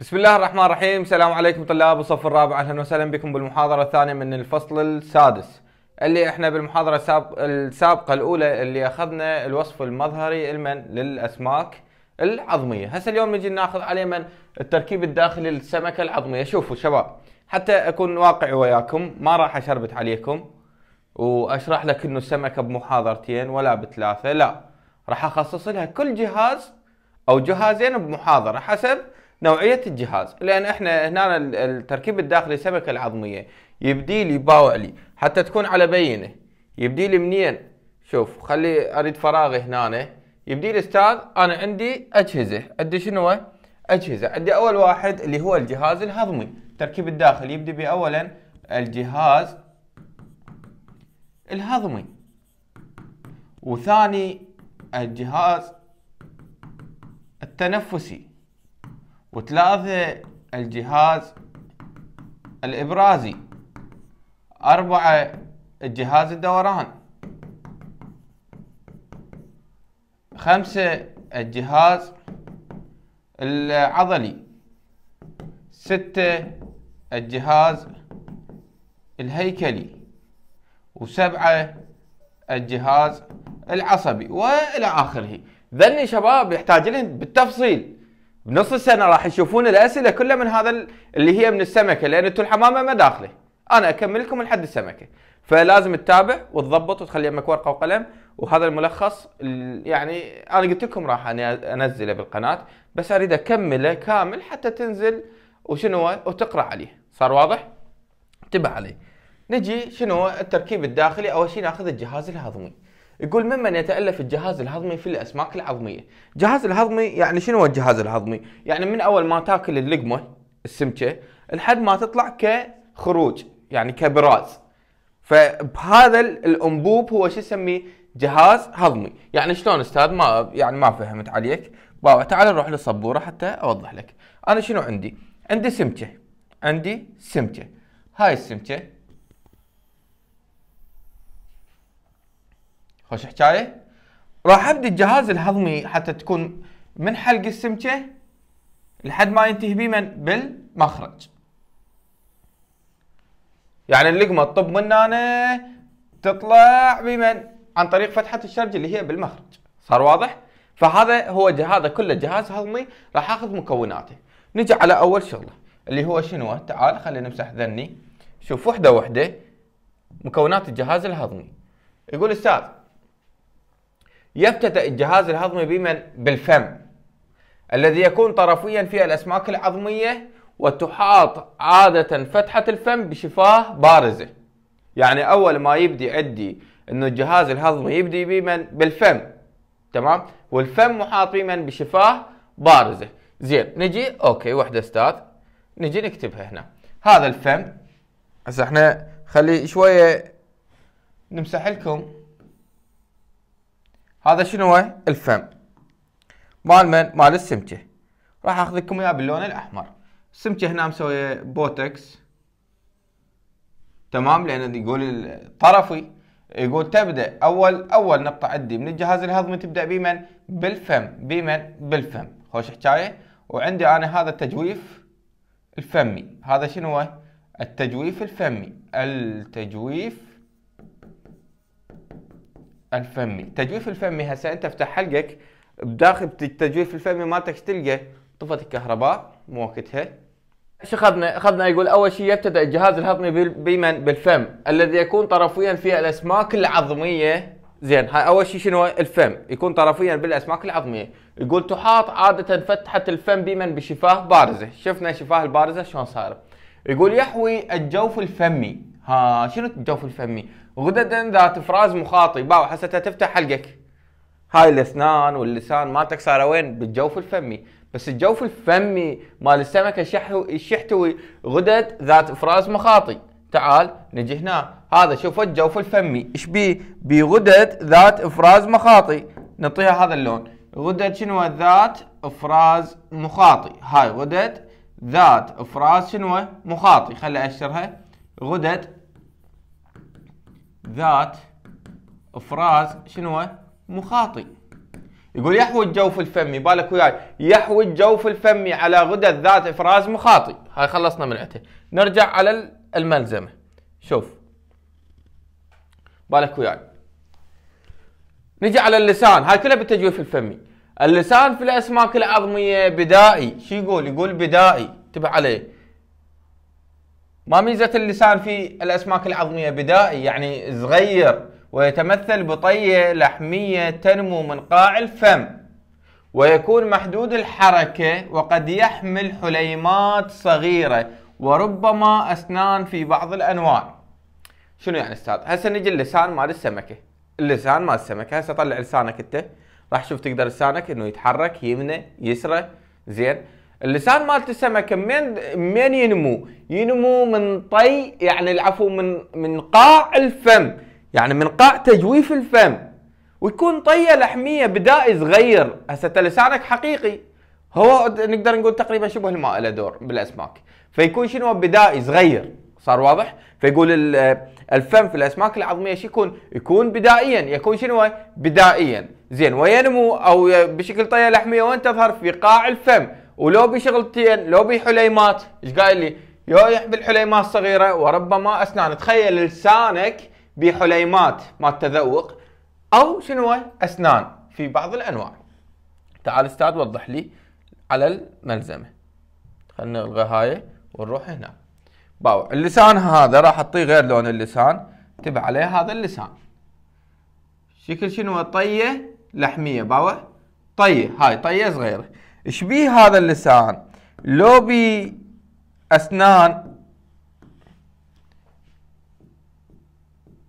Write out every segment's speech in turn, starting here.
بسم الله الرحمن الرحيم السلام عليكم طلاب الصف الرابع اهلا وسهلا بكم بالمحاضره الثانيه من الفصل السادس اللي احنا بالمحاضره السابق السابقه الاولى اللي اخذنا الوصف المظهري المن للاسماك العظميه هسه اليوم نجي ناخذ عليه من التركيب الداخلي للسمكه العظميه شوفوا شباب حتى اكون واقعي وياكم ما راح اشربت عليكم واشرح لك انه السمكه بمحاضرتين ولا بثلاثه لا راح اخصص لها كل جهاز او جهازين بمحاضره حسب نوعيه الجهاز لان احنا هنا التركيب الداخلي السمكه العظميه يبدي لي باوع لي حتى تكون على بينه يبدي لي منين شوف خلي اريد فراغي هنا يبدي لي استاذ انا عندي اجهزه عندي شنو اجهزه عندي اول واحد اللي هو الجهاز الهضمي التركيب الداخلي يبدي باولا الجهاز الهضمي وثاني الجهاز التنفسي وثلاثة الجهاز الإبرازي أربعة الجهاز الدوران خمسة الجهاز العضلي ستة الجهاز الهيكلي وسبعة الجهاز العصبي وإلى آخره ذني شباب يحتاج لهم بالتفصيل بنص السنه راح يشوفون الاسئله كلها من هذا اللي هي من السمكه لان انتم الحمامه ما داخله انا اكمل لكم لحد السمكه فلازم تتابع وتضبط وتخلي يمك ورقه وقلم وهذا الملخص يعني انا قلت لكم راح انزله بالقناه بس اريد اكمله كامل حتى تنزل وشنو وتقرا عليه صار واضح انتبه عليه نجي شنو التركيب الداخلي اول شيء ناخذ الجهاز الهضمي يقول ممن يتالف الجهاز الهضمي في الاسماك العظميه الجهاز الهضمي يعني شنو هو الجهاز الهضمي يعني من اول ما تاكل اللقمه السمكه لحد ما تطلع كخروج يعني كبراز فبهذا الانبوب هو شو يسميه جهاز هضمي يعني شلون استاذ ما يعني ما فهمت عليك بابا تعال نروح للسبوره حتى اوضح لك انا شنو عندي عندي سمكه عندي سمكه هاي السمكه خوش حكايه راح ابدي الجهاز الهضمي حتى تكون من حلق السمكه لحد ما ينتهي بيه من بالمخرج يعني اللقمه تطب من هنا تطلع بمن عن طريق فتحه الشرج اللي هي بالمخرج صار واضح فهذا هو هذا كله جهاز هضمي راح اخذ مكوناته نجي على اول شغله اللي هو شنو تعال خلينا نمسح ذني شوف وحده وحده مكونات الجهاز الهضمي يقول استاذ يبتدأ الجهاز الهضمي بمن؟ بالفم الذي يكون طرفيا في الأسماك العظمية وتحاط عادة فتحة الفم بشفاه بارزة يعني أول ما يبدي عندي أنه الجهاز الهضمي يبدي بمن؟ بالفم تمام؟ والفم محاط بمن؟ بشفاه بارزة زين نجي أوكي وحدة أستاذ نجي نكتبها هنا هذا الفم هسه احنا خلي شوية نمسح لكم هذا شنو هو الفم مال من مال السمكه راح اخذ لكم اياه باللون الاحمر السمكه هنا مسويه بوتكس تمام لان يقول الطرفي يقول تبدا اول اول نقطه عندي من الجهاز الهضمي تبدا بمن بالفم بمن بالفم خوش حكايه وعندي انا هذا التجويف الفمي هذا شنو هو التجويف الفمي التجويف الفمي التجويف الفمي هسه انت افتح حلقك بداخل التجويف الفمي مالتك تلقى طفت الكهرباء مو وقتها شو اخذنا؟ اخذنا يقول اول شيء يبتدا الجهاز الهضمي بمن؟ بالفم الذي يكون طرفيا في الاسماك العظميه زين هاي اول شيء شنو الفم يكون طرفيا بالاسماك العظميه يقول تحاط عاده فتحه الفم بمن بشفاه بارزه شفنا شفاه البارزه شلون صايره يقول يحوي الجوف الفمي ها شنو الجوف الفمي غدد ذات فراز مخاطي باو حسيتها تفتح حلقك هاي الاسنان واللسان مالتك صار وين بالجوف الفمي بس الجوف الفمي مال السمكه يحتوي غدد ذات افراز مخاطي تعال نجي هنا هذا شوف الجوف الفمي ايش بيه بغدد ذات افراز مخاطي نعطيها هذا اللون غدد شنو ذات افراز مخاطي هاي غدد ذات افراز شنو مخاطي خلي اشرها غدد ذات افراز شنو مخاطي يقول يحوي الجوف الفمي بالك وياي يحوي الجوف الفمي على غدد ذات افراز مخاطي هاي خلصنا من عته نرجع على الملزمه شوف بالك وياي نجي على اللسان هاي كلها بالتجويف الفمي اللسان في الاسماك العظميه بدائي شو يقول يقول بدائي انتبه عليه ما ميزة اللسان في الأسماك العظمية بدائي يعني صغير ويتمثل بطية لحمية تنمو من قاع الفم ويكون محدود الحركة وقد يحمل حليمات صغيرة وربما أسنان في بعض الأنواع شنو يعني أستاذ؟ هسه نجي اللسان مال السمكة اللسان مال السمكة هسه طلع لسانك أنت راح تشوف تقدر لسانك أنه يتحرك يمنى يسرى زين اللسان مالت السمكه من من ينمو؟ ينمو من طي يعني العفو من من قاع الفم يعني من قاع تجويف الفم ويكون طيه لحميه بدائي صغير هسه لسانك حقيقي هو نقدر نقول تقريبا شبه الماء له دور بالاسماك فيكون شنو بدائي صغير صار واضح؟ فيقول الفم في الاسماك العظميه شو يكون؟ يكون بدائيا يكون شنو؟ بدائيا زين وينمو او بشكل طيه لحميه وين تظهر؟ في قاع الفم ولو شغلتين لو حليمات ايش قايل لي؟ يويح بالحليمات الصغيره وربما اسنان تخيل لسانك بحليمات ما التذوق او شنو اسنان في بعض الانواع تعال استاذ وضح لي على الملزمه خلينا نلغي هاي ونروح هنا باوع اللسان هذا راح اعطيه غير لون اللسان تبع عليه هذا اللسان شكل شنو طيه لحميه باوع طيه هاي طيه صغيره شبيه هذا اللسان لو بي اسنان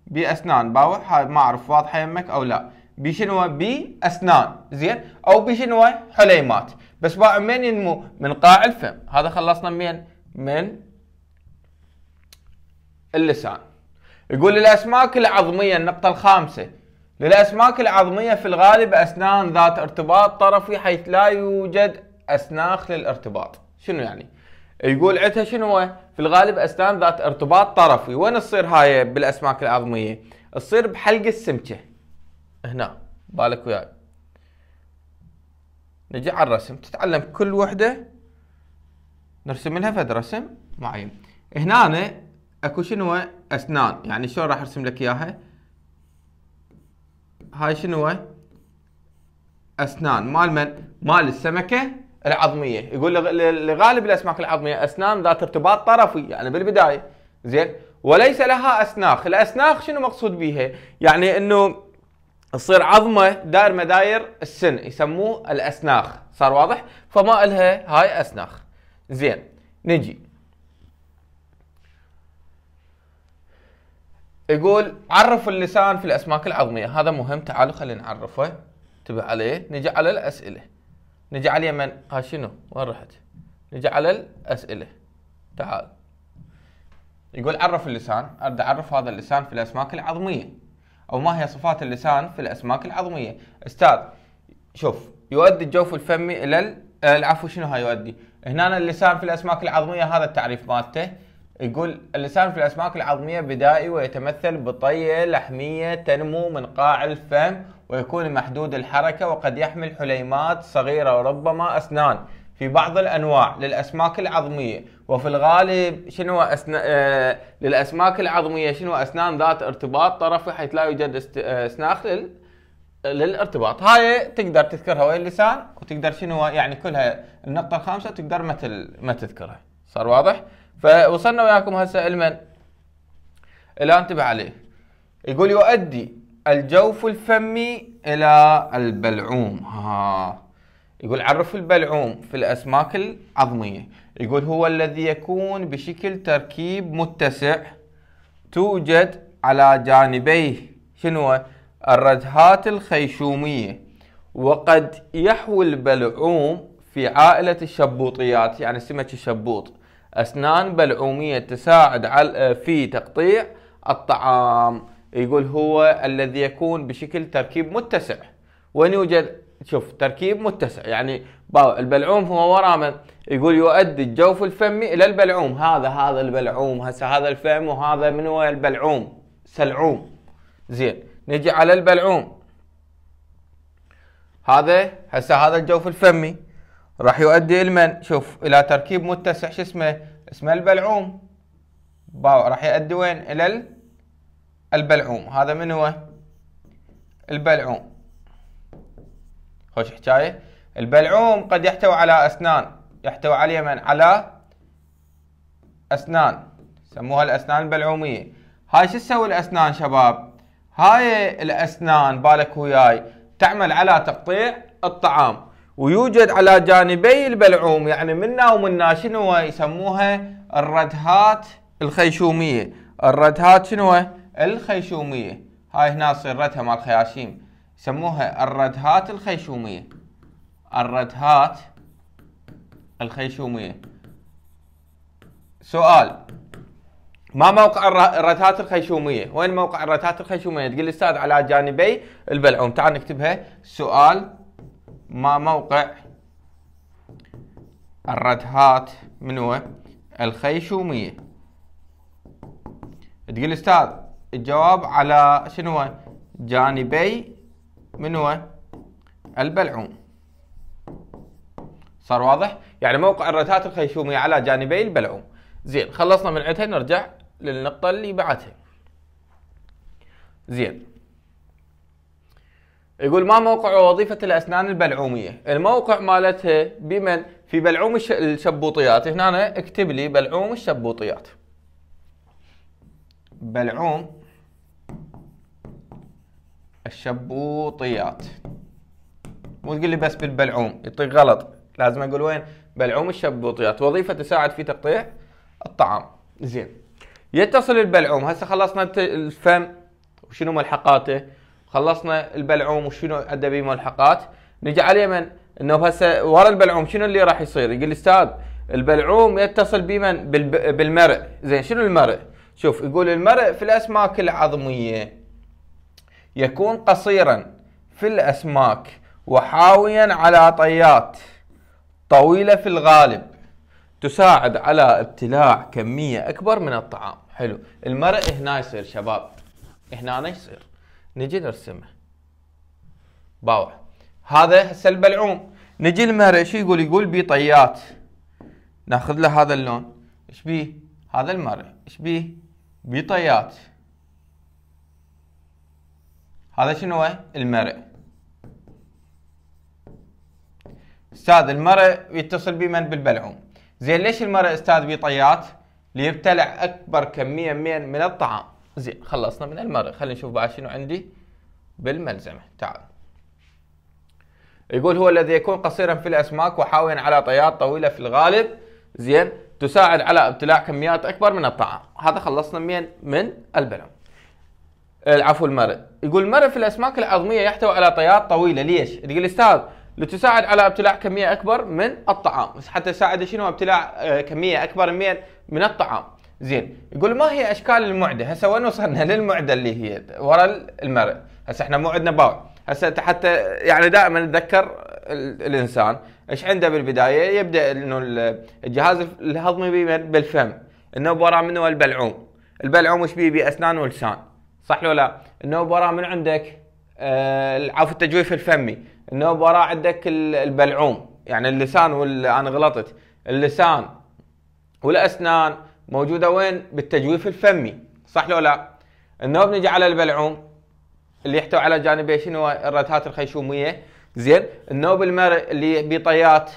بي اسنان باوع ما أعرف واضحة يمك أو لا بشنو اسنان زين أو بشنو حليمات بس باوع من ينمو من قاع الفم هذا خلصنا من من اللسان يقول الأسماك العظمية النقطة الخامسة للأسماك العظمية في الغالب أسنان ذات ارتباط طرفي حيث لا يوجد أسناخ للارتباط شنو يعني؟ يقول عدها شنو في الغالب أسنان ذات ارتباط طرفي وين تصير هاي بالأسماك العظمية؟ تصير بحلق السمكة هنا بالك وياي نجي على الرسم تتعلم كل وحدة نرسم لها فد رسم معين هنا أنا اكو شنو اسنان يعني شلون راح ارسم لك اياها هاي شنو اسنان مال من؟ مال السمكه العظميه يقول لغالب الاسماك العظميه اسنان ذات ارتباط طرفي يعني بالبدايه زين وليس لها اسناخ الاسناخ شنو مقصود بها؟ يعني انه تصير عظمه دائر مداير السن يسموه الاسناخ صار واضح فما الها هاي اسناخ زين نجي يقول عرف اللسان في الاسماك العظميه هذا مهم تعالوا خلينا نعرفه انتبه عليه نجي على الاسئله نجي على اليمن ها شنو وين رحت نجي على الاسئله تعال يقول عرف اللسان اريد اعرف هذا اللسان في الاسماك العظميه او ما هي صفات اللسان في الاسماك العظميه استاذ شوف يؤدي الجوف الفمي الى آه، العفو شنو هاي يؤدي هنا اللسان في الاسماك العظميه هذا التعريف مالته يقول اللسان في الاسماك العظميه بدائي ويتمثل بطيه لحميه تنمو من قاع الفم ويكون محدود الحركه وقد يحمل حليمات صغيره وربما اسنان في بعض الانواع للاسماك العظميه وفي الغالب شنو أسنا... آه... للاسماك العظميه شنو اسنان ذات ارتباط طرفي حيث لا يوجد است... آه... سناخ لل... للارتباط هاي تقدر تذكرها وين اللسان وتقدر شنو يعني كلها النقطه الخامسه تقدر ما متل... ما تذكرها صار واضح؟ فوصلنا وياكم هسه لمن؟ الى انتبه عليه يقول يؤدي الجوف الفمي الى البلعوم ها يقول عرف البلعوم في الاسماك العظميه يقول هو الذي يكون بشكل تركيب متسع توجد على جانبيه شنو الردهات الخيشوميه وقد يحوي البلعوم في عائله الشبوطيات يعني سمك الشبوط أسنان بلعومية تساعد آه، في تقطيع الطعام يقول هو الذي يكون بشكل تركيب متسع وين يوجد شوف تركيب متسع يعني البلعوم هو ورامه يقول يؤدي الجوف الفمي الى البلعوم هذا هذا البلعوم هسه هذا الفم وهذا من هو البلعوم سلعوم زين نجي على البلعوم هذا هسه هذا الجوف الفمي راح يؤدي لمن شوف الى تركيب متسع شو اسمه اسمه البلعوم راح يؤدي وين الى البلعوم هذا من هو البلعوم خوش حكايه البلعوم قد يحتوي على اسنان يحتوي عليه من على اسنان سموها الاسنان البلعوميه هاي شو تسوي الاسنان شباب هاي الاسنان بالك وياي تعمل على تقطيع الطعام ويوجد على جانبي البلعوم يعني منا ومنا شنو يسموها الردهات الخيشومية الردهات شنو الخيشومية هاي هنا صيرتها مال خياشيم يسموها الردهات الخيشومية الردهات الخيشومية سؤال ما موقع الردهات الخيشومية؟ وين موقع الردهات الخيشومية؟ تقول لي استاذ على جانبي البلعوم، تعال نكتبها سؤال ما موقع الردهات منو الخيشومية تقول استاذ الجواب على شنو جانبي منو البلعوم صار واضح يعني موقع الردهات الخيشومية على جانبي البلعوم زين خلصنا من عدها نرجع للنقطة اللي بعدها زين يقول ما موقع وظيفة الأسنان البلعومية الموقع مالتها بمن في بلعوم الشبوطيات هنا اكتب لي بلعوم الشبوطيات بلعوم الشبوطيات مو تقول لي بس بالبلعوم يطيق غلط لازم اقول وين بلعوم الشبوطيات وظيفة تساعد في تقطيع الطعام زين يتصل البلعوم هسه خلصنا الفم وشنو ملحقاته خلصنا البلعوم وشنو ادى به ملحقات نجي على اليمن انه هسه ورا البلعوم شنو اللي راح يصير يقول استاذ البلعوم يتصل بمن بالمرء زين شنو المرء شوف يقول المرء في الاسماك العظميه يكون قصيرا في الاسماك وحاويا على طيات طويله في الغالب تساعد على ابتلاع كميه اكبر من الطعام حلو المرء هنا يصير شباب هنا يصير نجي نرسمه باوع هذا هسه البلعوم نجي المهر ايش يقول يقول بي طيات ناخذ له هذا اللون ايش بيه هذا المهر ايش بيه بي طيات هذا شنو هو المرء استاذ المرء يتصل بمن بالبلعوم زين ليش المرء استاذ طيات ليبتلع اكبر كميه من من الطعام زين خلصنا من المرء خلينا نشوف بعد شنو عندي بالملزمة تعال يقول هو الذي يكون قصيرا في الأسماك وحاويا على طيات طويلة في الغالب زين تساعد على ابتلاع كميات أكبر من الطعام هذا خلصنا من من البلم العفو المرء يقول المرئ في الأسماك العظمية يحتوي على طيات طويلة ليش؟ تقول أستاذ لتساعد على ابتلاع كمية أكبر من الطعام حتى يساعد شنو ابتلاع آه، كمية أكبر من من الطعام زين يقول ما هي اشكال المعده هسه وين وصلنا للمعده اللي هي ورا المرء هسه احنا مو عندنا باور، هسه حتى يعني دائما نتذكر الانسان ايش عنده بالبدايه يبدا انه الجهاز الهضمي بالفم انه وراه منه البلعوم البلعوم ايش بيه اسنان ولسان صح ولا لا انه وراه من عندك آه، عفوا التجويف الفمي انه وراه عندك البلعوم يعني اللسان وال... انا غلطت اللسان والاسنان موجوده وين؟ بالتجويف الفمي صح لو لا؟ انه بنجي على البلعوم اللي يحتوي على جانبيه شنو الرتات الخيشوميه زين النوب المرء اللي بطيات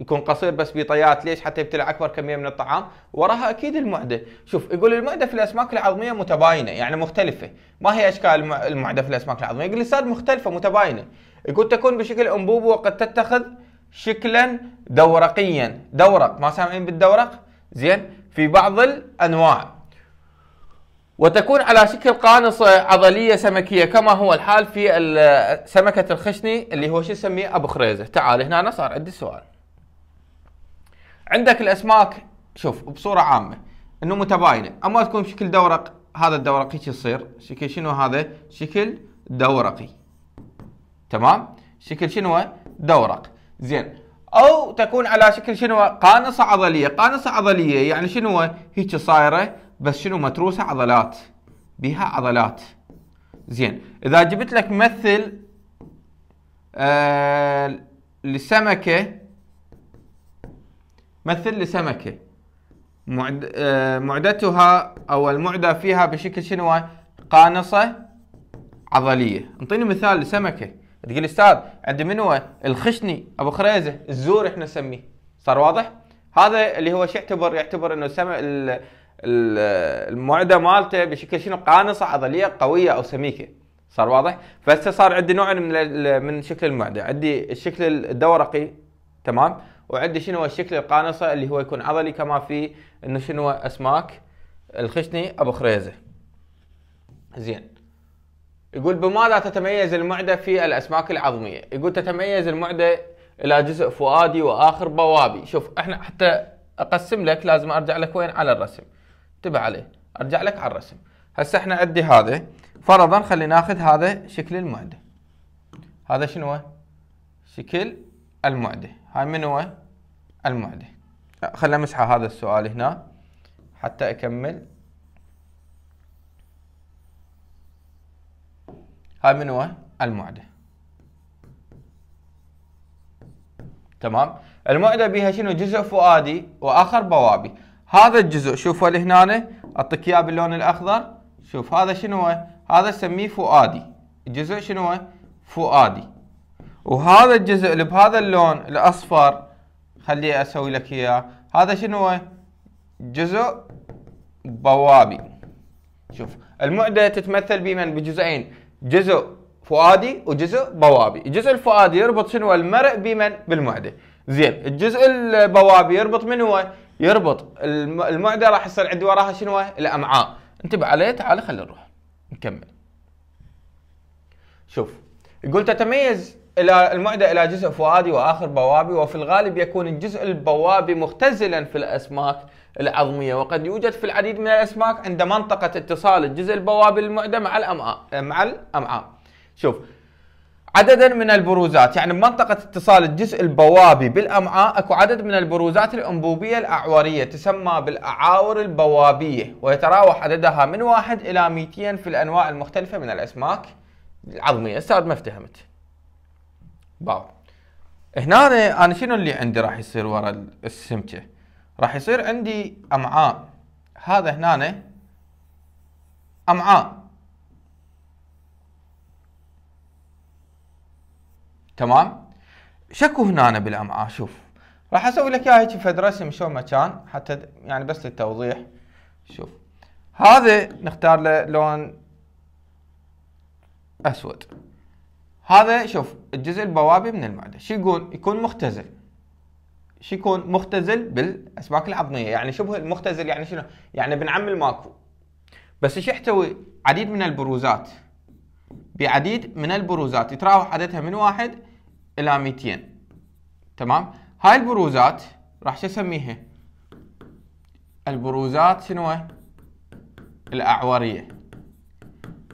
يكون قصير بس بطيات ليش حتى يبتلع اكبر كميه من الطعام وراها اكيد المعده شوف يقول المعده في الاسماك العظميه متباينه يعني مختلفه ما هي اشكال المعده في الاسماك العظميه يقول الساد مختلفه متباينه يقول تكون بشكل انبوب وقد تتخذ شكلا دورقيا دورق ما سامعين بالدورق زين في بعض الأنواع وتكون على شكل قانصة عضلية سمكية كما هو الحال في سمكة الخشني اللي هو شو نسميه أبو خريزة تعال هنا صار عندي سؤال عندك الأسماك شوف بصورة عامة انه متباينة اما تكون بشكل دورق هذا الدورقي يصير شكل شنو هذا شكل دورقي تمام شكل شنو دورق زين او تكون على شكل شنو قانصه عضليه، قانصه عضليه يعني شنو هيك صايره بس شنو متروسه عضلات بها عضلات. زين اذا جبت لك مثل آه لسمكه مثل لسمكه معد آه معدتها او المعده فيها بشكل شنو قانصه عضليه، انطيني مثال لسمكه تقول استاذ عند من هو الخشني ابو خريزه الزور احنا نسميه صار واضح هذا اللي هو شو يعتبر يعتبر انه سمع المعده مالته بشكل شنو قانصه عضليه قويه او سميكه صار واضح فهسه صار عندي نوع من من شكل المعده عندي الشكل الدورقي تمام وعندي شنو الشكل القانصه اللي هو يكون عضلي كما في انه شنو اسماك الخشني ابو خريزه زين يقول بماذا تتميز المعدة في الأسماك العظمية يقول تتميز المعدة إلى جزء فؤادي وآخر بوابي شوف احنا حتى أقسم لك لازم أرجع لك وين على الرسم انتبه عليه أرجع لك على الرسم هسه احنا عندي هذا فرضا خلينا ناخذ هذا شكل المعدة هذا شنو شكل المعدة هاي من هو المعدة خلينا امسح هذا السؤال هنا حتى أكمل هاي من هو؟ المعده تمام المعده بها شنو جزء فؤادي واخر بوابي هذا الجزء شوفوا اللي هنا اعطيك اياه باللون الاخضر شوف هذا شنو هو؟ هذا سميه فؤادي الجزء شنو هو؟ فؤادي وهذا الجزء اللي بهذا اللون الاصفر خلي اسوي لك اياه هذا شنو هو؟ جزء بوابي شوف المعده تتمثل بمن بجزئين جزء فؤادي وجزء بوابي الجزء الفؤادي يربط شنو المرء بمن بالمعدة زين الجزء البوابي يربط من هو يربط المعدة راح يصير عندي وراها شنو الأمعاء انتبه عليه تعال خلينا نروح نكمل شوف يقول تتميز الى المعدة إلى جزء فؤادي وآخر بوابي وفي الغالب يكون الجزء البوابي مختزلا في الأسماك العظمية وقد يوجد في العديد من الأسماك عند منطقة اتصال الجزء البوابي المعدة مع الأمعاء مع الأمعاء شوف عددا من البروزات يعني بمنطقة اتصال الجزء البوابي بالأمعاء أكو عدد من البروزات الأنبوبية الأعورية تسمى بالأعاور البوابية ويتراوح عددها من واحد إلى 200 في الأنواع المختلفة من الأسماك العظمية استاذ ما افتهمت باو هنا أنا شنو اللي عندي راح يصير ورا السمكة راح يصير عندي امعاء هذا هنا امعاء تمام شكو هنا بالامعاء شوف راح اسوي لك اياها هيك فد رسم شلون ما كان حتى يعني بس للتوضيح شوف هذا نختار له لون اسود هذا شوف الجزء البوابي من المعده شو يقول يكون مختزل شو يكون مختزل بالاسماك العظميه يعني شبه المختزل يعني شنو يعني بنعمل ماكو بس ايش يحتوي عديد من البروزات بعديد من البروزات يتراوح عددها من واحد الى 200 تمام هاي البروزات راح شو اسميها البروزات شنو الاعوريه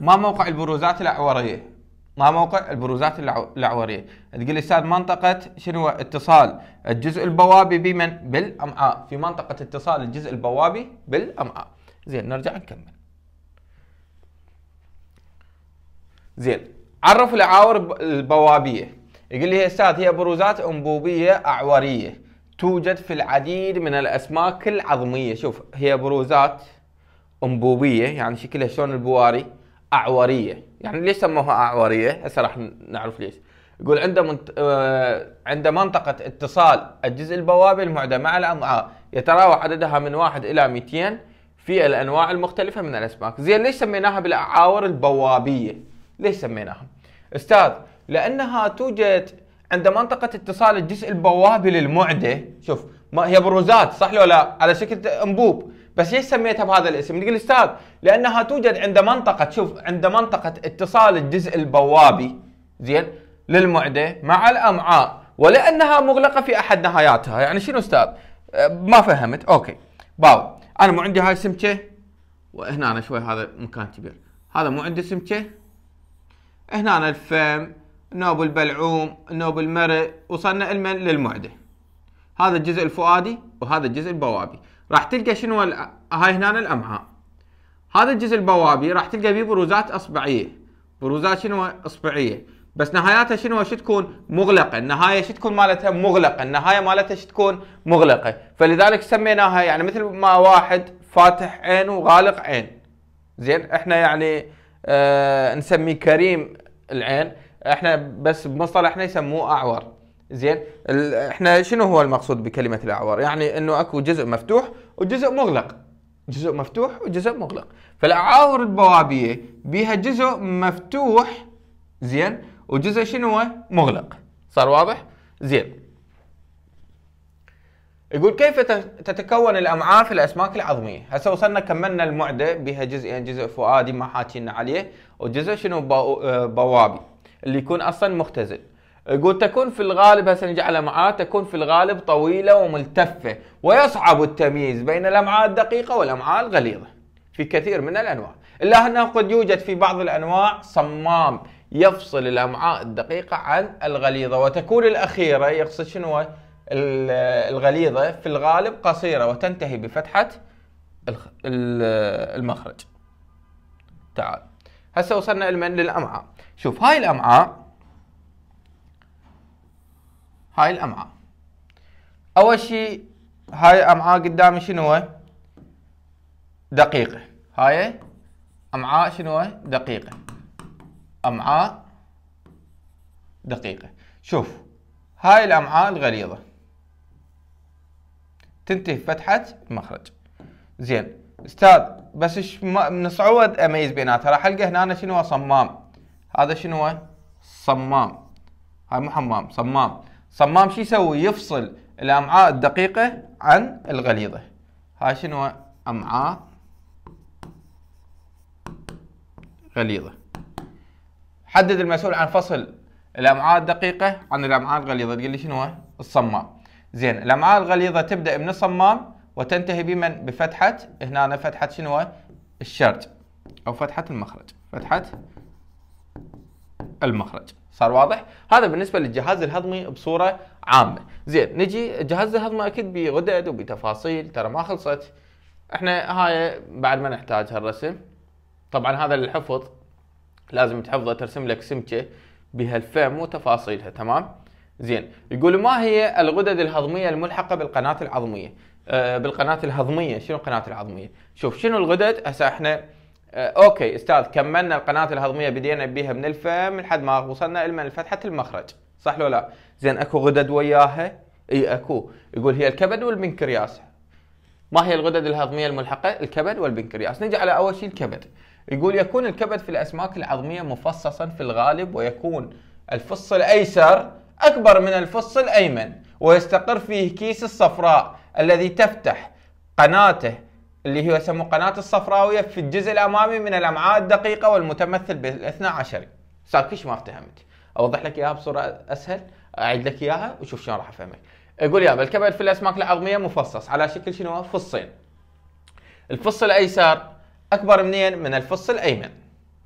ما موقع البروزات الاعوريه ما موقع البروزات العوريه تقول لي استاذ منطقه شنو اتصال الجزء البوابي بمن بالامعاء في منطقه اتصال الجزء البوابي بالامعاء زين نرجع نكمل زين عرف الاعاور البوابيه يقول لي استاذ هي بروزات انبوبيه اعوريه توجد في العديد من الاسماك العظميه شوف هي بروزات انبوبيه يعني شكلها شلون البواري اعوريه يعني ليش سموها اعوريه؟ هسه راح نعرف ليش. يقول عند منت... آه، عند منطقة اتصال الجزء البوابي المعده مع الأمعاء آه، يتراوح عددها من واحد إلى 200 في الأنواع المختلفة من الأسماك زين ليش سميناها بالأعاور البوابية ليش سميناها أستاذ لأنها توجد عند منطقة اتصال الجزء البوابي للمعدة شوف ما هي بروزات صح لو لا على شكل أنبوب بس ليش سميتها بهذا الاسم؟ نقول استاذ لانها توجد عند منطقه شوف عند منطقه اتصال الجزء البوابي زين للمعده مع الامعاء ولانها مغلقه في احد نهاياتها يعني شنو استاذ؟ ما فهمت اوكي باو انا مو عندي هاي سمكه وهنا أنا شوي هذا مكان كبير هذا مو عندي سمكه هنا أنا الفم نوب البلعوم نوب المرء وصلنا المن للمعده هذا الجزء الفؤادي وهذا الجزء البوابي راح تلقى شنو هاي هنا الامعاء هذا الجزء البوابي راح تلقى بيه بروزات اصبعيه بروزات شنو اصبعيه بس نهاياتها شنو شو تكون مغلقه النهايه شو تكون مالتها مغلقه النهايه مالتها شو تكون مغلقه فلذلك سميناها يعني مثل ما واحد فاتح عين وغالق عين زين احنا يعني آه نسميه كريم العين احنا بس بمصطلحنا يسموه اعور زين احنا شنو هو المقصود بكلمه الاعوار يعني انه اكو جزء مفتوح وجزء مغلق جزء مفتوح وجزء مغلق فالاعور البوابيه بها جزء مفتوح زين وجزء شنو هو؟ مغلق صار واضح زين يقول كيف تتكون الامعاء في الاسماك العظميه؟ هسه وصلنا كملنا المعده بها جزئين جزء فؤادي ما حاكينا عليه وجزء شنو آه، بوابي اللي يكون اصلا مختزل. يقول تكون في الغالب هسه نجي على الامعاء تكون في الغالب طويله وملتفه ويصعب التمييز بين الامعاء الدقيقه والامعاء الغليظه في كثير من الانواع الا انه قد يوجد في بعض الانواع صمام يفصل الامعاء الدقيقه عن الغليظه وتكون الاخيره يقصد شنو الغليظه في الغالب قصيره وتنتهي بفتحه المخرج تعال هسه وصلنا للامعاء شوف هاي الامعاء هاي الامعاء اول شيء هاي امعاء قدامي شنو دقيقه هاي امعاء شنو دقيقه امعاء دقيقه شوف هاي الامعاء الغليظه تنتهي فتحه المخرج زين استاذ بس ايش من صعود اميز بيناتها راح القى هنا شنو صمام هذا شنو صمام هاي مو حمام صمام صمام شو يسوي يفصل الامعاء الدقيقه عن الغليظه هاي شنو امعاء غليظه حدد المسؤول عن فصل الامعاء الدقيقه عن الامعاء الغليظه تقول لي شنو الصمام زين الامعاء الغليظه تبدا من الصمام وتنتهي بمن بفتحه هنا فتحه شنو الشرج او فتحه المخرج فتحه المخرج صار واضح؟ هذا بالنسبه للجهاز الهضمي بصوره عامه. زين نجي الجهاز الهضمي اكيد بغدد وبتفاصيل ترى ما خلصت. احنا هاي بعد ما نحتاج هالرسم. طبعا هذا للحفظ لازم تحفظه ترسم لك سمكه بهالفم وتفاصيلها تمام؟ زين يقول ما هي الغدد الهضميه الملحقه بالقناه العظميه؟ آه بالقناه الهضميه شنو القناه العظميه؟ شوف شنو الغدد هسه احنا آه، اوكي استاذ كملنا القناه الهضميه بدينا بيها من الفم لحد ما وصلنا الى فتحه المخرج صح لو لا زين اكو غدد وياها اي اكو يقول هي الكبد والبنكرياس ما هي الغدد الهضميه الملحقه الكبد والبنكرياس نجي على اول شيء الكبد يقول يكون الكبد في الاسماك العظميه مفصصا في الغالب ويكون الفص الايسر اكبر من الفص الايمن ويستقر فيه كيس الصفراء الذي تفتح قناته اللي هو يسموه قناة الصفراوية في الجزء الأمامي من الأمعاء الدقيقة والمتمثل بالاثنى عشري ساكيش ما افتهمت أوضح لك إياها بصورة أسهل أعيد لك إياها وشوف شلون راح أفهمك يقول يا الكبد في الأسماك العظمية مفصص على شكل شنو فصين الفص الأيسر أكبر منين من الفص الأيمن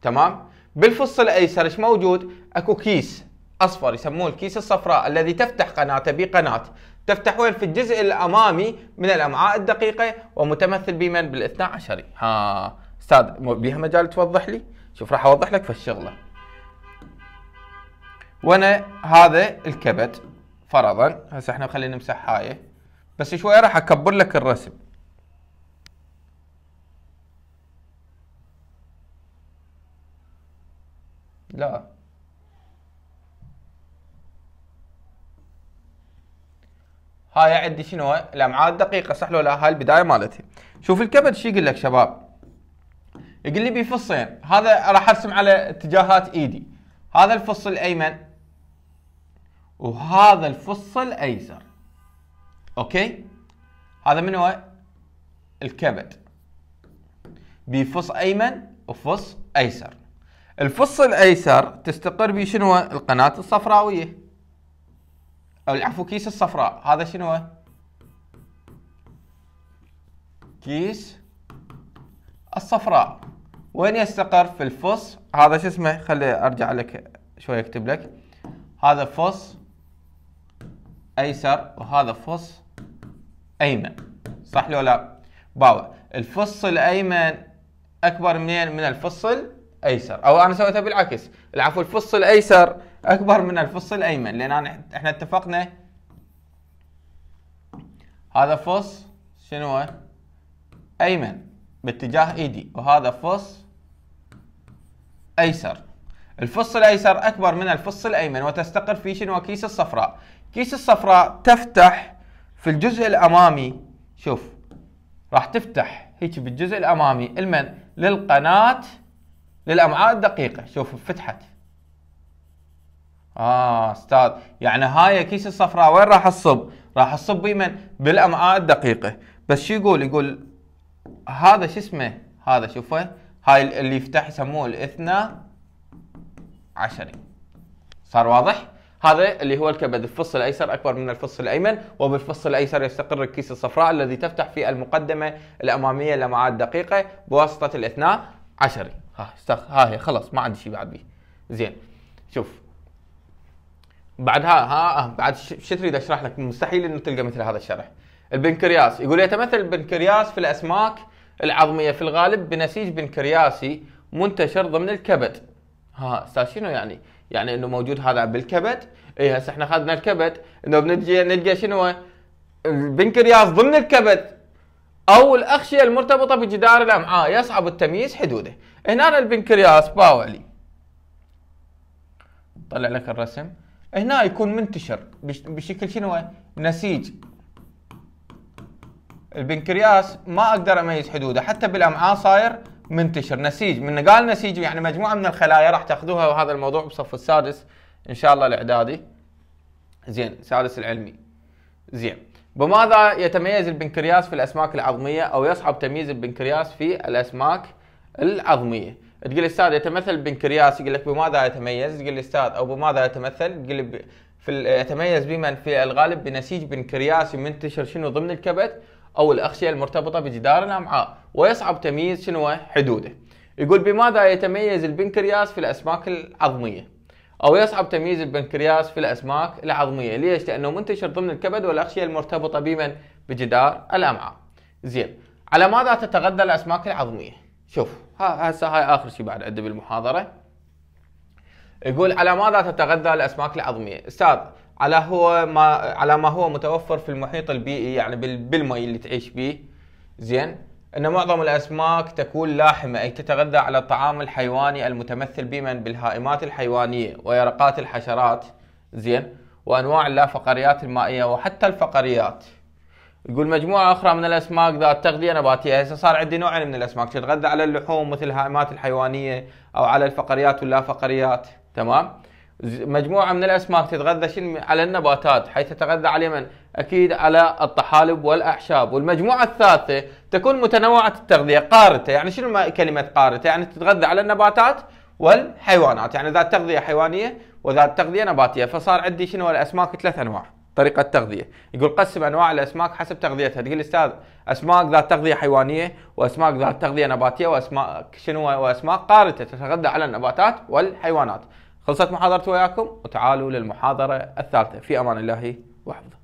تمام بالفص الأيسر إيش موجود أكو كيس أصفر يسموه الكيس الصفراء الذي تفتح قناته بقناة تفتحون في الجزء الامامي من الامعاء الدقيقه ومتمثل بمن بالاثنى عشري ها استاذ بيها مجال توضح لي شوف راح اوضح لك في الشغله وانا هذا الكبد فرضا هسه احنا خلينا نمسح هاي بس شويه راح اكبر لك الرسم لا هاي عندي شنو الامعاء الدقيقه صح لو لا هاي البدايه مالتي شوف الكبد شو يقول لك شباب يقول لي بفصين هذا راح ارسم على اتجاهات ايدي هذا الفص الايمن وهذا الفص الايسر اوكي هذا من هو الكبد بفص ايمن وفص ايسر الفص الايسر تستقر بشنو شنو القناه الصفراويه او العفو كيس الصفراء هذا شنو كيس الصفراء وين يستقر في الفص هذا شو اسمه خلي ارجع لك شوي اكتب لك هذا فص ايسر وهذا فص ايمن صح لو لا باوع الفص الايمن اكبر منين من الفص الايسر او انا سويتها بالعكس العفو الفص الايسر اكبر من الفص الايمن لان احنا اتفقنا هذا فص شنو ايمن باتجاه ايدي وهذا فص ايسر الفص الايسر اكبر من الفص الايمن وتستقر في شنو كيس الصفراء كيس الصفراء تفتح في الجزء الامامي شوف راح تفتح هيك بالجزء الامامي المن للقناه للامعاء الدقيقه شوف فتحت اه استاذ يعني هاي كيس الصفراء وين راح تصب؟ راح تصب بمن؟ بالامعاء الدقيقه بس شو يقول؟ يقول هذا شو اسمه؟ هذا شوفه هاي اللي يفتح يسموه الاثنى عشري صار واضح؟ هذا اللي هو الكبد الفص الايسر اكبر من الفص الايمن وبالفص الايسر يستقر الكيس الصفراء الذي تفتح في المقدمه الاماميه الامعاء الدقيقه بواسطه الاثنى عشري ها هي خلص ما عندي شيء بعد بيه زين شوف بعدها ها بعد شو تريد اشرح لك مستحيل انه تلقى مثل هذا الشرح البنكرياس يقول يتمثل البنكرياس في الاسماك العظميه في الغالب بنسيج بنكرياسي منتشر ضمن الكبد ها استاذ شنو يعني يعني انه موجود هذا بالكبد اي هسه احنا اخذنا الكبد انه بنجي نلقى شنو البنكرياس ضمن الكبد او الاغشيه المرتبطه بجدار الامعاء آه، يصعب التمييز حدوده هنا البنكرياس باولي طلع لك الرسم هنا يكون منتشر بشكل شنو نسيج البنكرياس ما اقدر اميز حدوده حتى بالامعاء صاير منتشر نسيج من قال نسيج يعني مجموعه من الخلايا راح تاخذوها وهذا الموضوع بصف السادس ان شاء الله الاعدادي زين سادس العلمي زين بماذا يتميز البنكرياس في الاسماك العظميه او يصعب تمييز البنكرياس في الاسماك العظميه تقول الاستاذ يتمثل البنكرياس يقول لك بماذا يتميز تقول الاستاذ او بماذا يتمثل تقول في يتميز بمن في الغالب بنسيج بنكرياسي منتشر شنو ضمن الكبد او الاغشيه المرتبطه بجدار الامعاء ويصعب تمييز شنو حدوده يقول بماذا يتميز البنكرياس في الاسماك العظميه او يصعب تمييز البنكرياس في الاسماك العظميه ليش لانه منتشر ضمن الكبد والاغشيه المرتبطه بمن بجدار الامعاء زين على ماذا تتغذى الاسماك العظميه شوف ها هسه هاي اخر شيء بعد عندي بالمحاضره يقول على ماذا تتغذى الاسماك العظميه استاذ على هو ما على ما هو متوفر في المحيط البيئي يعني بالمي اللي تعيش به زين ان معظم الاسماك تكون لاحمه اي تتغذى على الطعام الحيواني المتمثل بمن بالهائمات الحيوانيه ويرقات الحشرات زين وانواع اللافقريات المائيه وحتى الفقريات يقول مجموعه اخرى من الاسماك ذات تغذيه نباتيه هسه صار عندي نوعين من الاسماك تتغذى على اللحوم مثل الهائمات الحيوانيه او على الفقريات واللا فقريات تمام مجموعه من الاسماك تتغذى شنو على النباتات حيث تتغذى على من اكيد على الطحالب والاعشاب والمجموعه الثالثه تكون متنوعه التغذيه قارته يعني شنو كلمه قارته يعني تتغذى على النباتات والحيوانات يعني ذات تغذيه حيوانيه وذات تغذيه نباتيه فصار عندي شنو الاسماك ثلاث انواع طريقه تغذيه يقول قسم انواع الاسماك حسب تغذيتها تقول استاذ اسماك ذات تغذيه حيوانيه واسماك ذات تغذيه نباتيه واسماك شنو واسماك قارته تتغذى على النباتات والحيوانات خلصت محاضرتي وياكم وتعالوا للمحاضره الثالثه في امان الله وحفظه